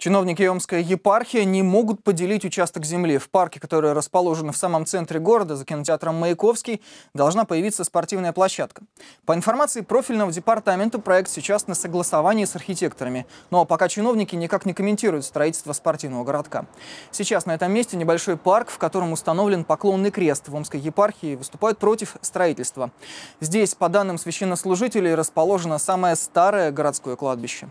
Чиновники Омской епархии не могут поделить участок земли. В парке, который расположен в самом центре города, за кинотеатром Маяковский, должна появиться спортивная площадка. По информации профильного департамента, проект сейчас на согласовании с архитекторами. Но пока чиновники никак не комментируют строительство спортивного городка. Сейчас на этом месте небольшой парк, в котором установлен поклонный крест. В Омской епархии выступают против строительства. Здесь, по данным священнослужителей, расположено самое старое городское кладбище.